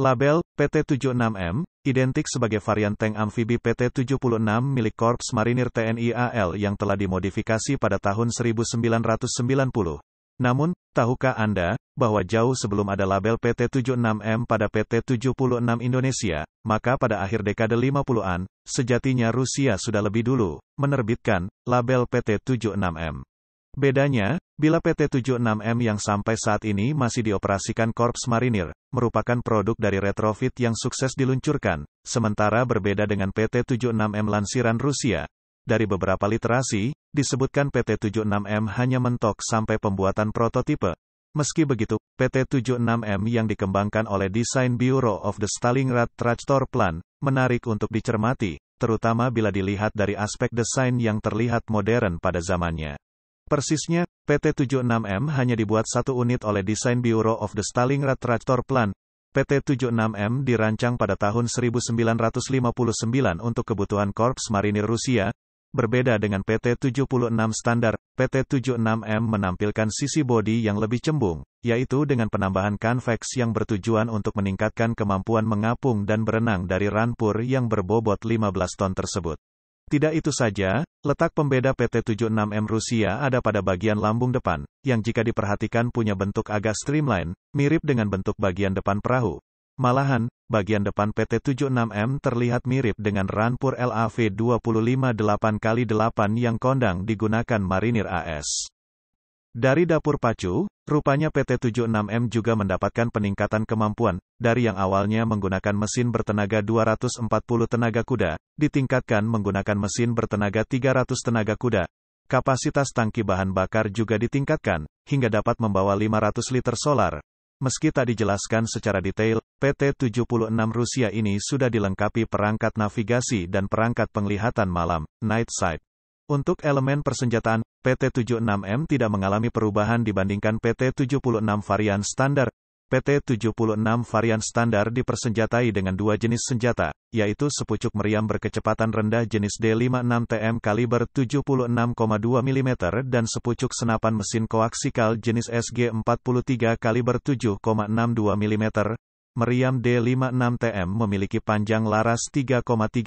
Label PT-76M identik sebagai varian tank amfibi PT-76 milik Korps Marinir TNI AL yang telah dimodifikasi pada tahun 1990. Namun, tahukah Anda bahwa jauh sebelum ada label PT-76M pada PT-76 Indonesia, maka pada akhir dekade 50-an, sejatinya Rusia sudah lebih dulu menerbitkan label PT-76M. Bedanya, bila PT-76M yang sampai saat ini masih dioperasikan Korps Marinir, merupakan produk dari retrofit yang sukses diluncurkan, sementara berbeda dengan PT-76M lansiran Rusia. Dari beberapa literasi, disebutkan PT-76M hanya mentok sampai pembuatan prototipe. Meski begitu, PT-76M yang dikembangkan oleh Design Bureau of the Stalingrad Tractor Plan, menarik untuk dicermati, terutama bila dilihat dari aspek desain yang terlihat modern pada zamannya. Persisnya, PT 76M hanya dibuat satu unit oleh desain Bureau of the Stalingrad Tractor Plan. PT 76M dirancang pada tahun 1959 untuk kebutuhan Korps Marinir Rusia. Berbeda dengan PT 76 standar, PT 76M menampilkan sisi bodi yang lebih cembung, yaitu dengan penambahan kanveks yang bertujuan untuk meningkatkan kemampuan mengapung dan berenang dari ranpur yang berbobot 15 ton tersebut. Tidak itu saja, letak pembeda PT-76M Rusia ada pada bagian lambung depan, yang jika diperhatikan punya bentuk agak streamline, mirip dengan bentuk bagian depan perahu. Malahan, bagian depan PT-76M terlihat mirip dengan Ranpur LAV 25 8x8 yang kondang digunakan marinir AS. Dari dapur pacu, rupanya PT 76M juga mendapatkan peningkatan kemampuan, dari yang awalnya menggunakan mesin bertenaga 240 tenaga kuda, ditingkatkan menggunakan mesin bertenaga 300 tenaga kuda. Kapasitas tangki bahan bakar juga ditingkatkan, hingga dapat membawa 500 liter solar. Meski tak dijelaskan secara detail, PT 76 Rusia ini sudah dilengkapi perangkat navigasi dan perangkat penglihatan malam, night sight. Untuk elemen persenjataan, PT-76M tidak mengalami perubahan dibandingkan PT-76 varian standar. PT-76 varian standar dipersenjatai dengan dua jenis senjata, yaitu sepucuk meriam berkecepatan rendah jenis D56TM kaliber 76,2 mm dan sepucuk senapan mesin koaksikal jenis SG-43 kaliber 7,62 mm, meriam D56TM memiliki panjang laras 3,3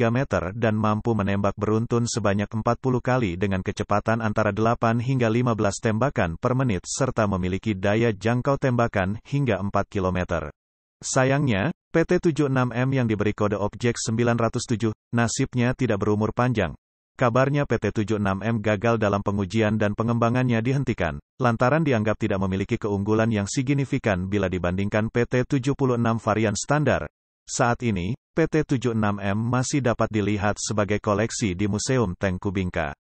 meter dan mampu menembak beruntun sebanyak 40 kali dengan kecepatan antara 8 hingga 15 tembakan per menit serta memiliki daya jangkau tembakan hingga 4 km. Sayangnya, PT-76M yang diberi kode objek 907, nasibnya tidak berumur panjang, kabarnya PT 76M gagal dalam pengujian dan pengembangannya dihentikan, lantaran dianggap tidak memiliki keunggulan yang signifikan bila dibandingkan PT 76 varian standar. Saat ini, PT 76M masih dapat dilihat sebagai koleksi di Museum Tengku Bingka.